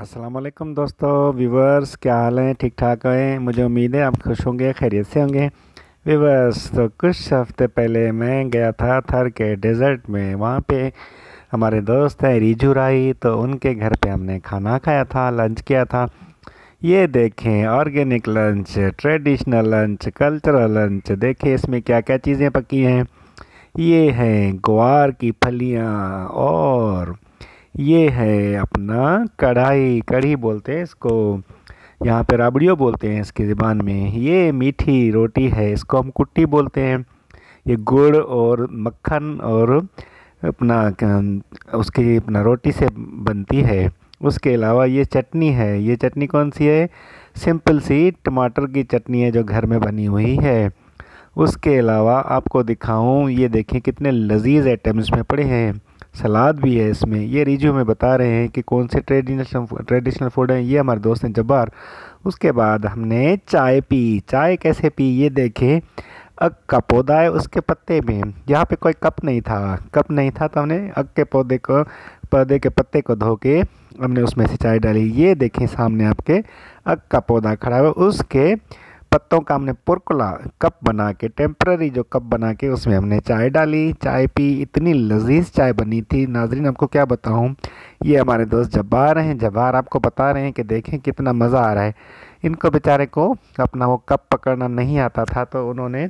असलम दोस्तों व्यूवर्स क्या हाल हैं ठीक ठाक हैं मुझे उम्मीद है आप खुश होंगे खैरियत से होंगे व्यूवर्स तो कुछ हफ्ते पहले मैं गया था थर के डेज़र्ट में वहाँ पे हमारे दोस्त हैं रिजू राई तो उनके घर पे हमने खाना खाया था लंच किया था ये देखें organic lunch traditional lunch cultural lunch देखें इसमें क्या क्या चीज़ें पकी हैं ये हैं ग्वार की फलियाँ और ये है अपना कढ़ाई कढ़ी बोलते हैं इसको यहाँ पे राबड़ियों बोलते हैं इसकी ज़बान में ये मीठी रोटी है इसको हम कुट्टी बोलते हैं ये गुड़ और मक्खन और अपना उसकी अपना रोटी से बनती है उसके अलावा ये चटनी है ये चटनी कौन सी है सिंपल सी टमाटर की चटनी है जो घर में बनी हुई है उसके अलावा आपको दिखाऊं ये देखें कितने लजीज आइटम्स में पड़े हैं सलाद भी है इसमें ये रिज्यू में बता रहे हैं कि कौन से ट्रेडिशनल ट्रेडिशनल फूड हैं ये हमारे दोस्त हैं जब्बार उसके बाद हमने चाय पी चाय कैसे पी ये देखें अग का पौधा है उसके पत्ते में यहाँ पे कोई कप नहीं था कप नहीं था तो हमने अग के पौधे को पौधे के पत्ते को धो के हमने उसमें से चाय डाली ये देखें सामने आपके अग का पौधा खड़ा हुआ उसके पत्तों का हमने पुरकुला कप बना के टेम्प्ररी जो कप बना के उसमें हमने चाय डाली चाय पी इतनी लजीज चाय बनी थी नाजरीन आपको क्या बताऊँ ये हमारे दोस्त जब्बार हैं जब्बार आपको बता रहे हैं कि देखें कितना मज़ा आ रहा है इनको बेचारे को अपना वो कप पकड़ना नहीं आता था तो उन्होंने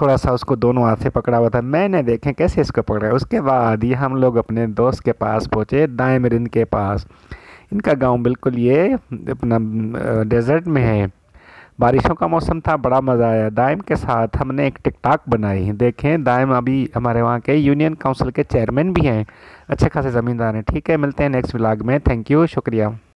थोड़ा सा उसको दोनों हाथ से पकड़ा हुआ था मैंने देखें कैसे इसको पकड़ा उसके बाद ये हम लोग अपने दोस्त के पास पहुँचे दाएँ मरिंद के पास इनका गांव बिल्कुल ये अपना डेजर्ट में है बारिशों का मौसम था बड़ा मज़ा आया दायम के साथ हमने एक टिकटाक बनाई देखें दायम अभी हमारे वहाँ के यूनियन काउंसिल के चेयरमैन भी हैं अच्छे खासे ज़मींदार हैं ठीक है मिलते हैं नेक्स्ट व्लाग में थैंक यू शुक्रिया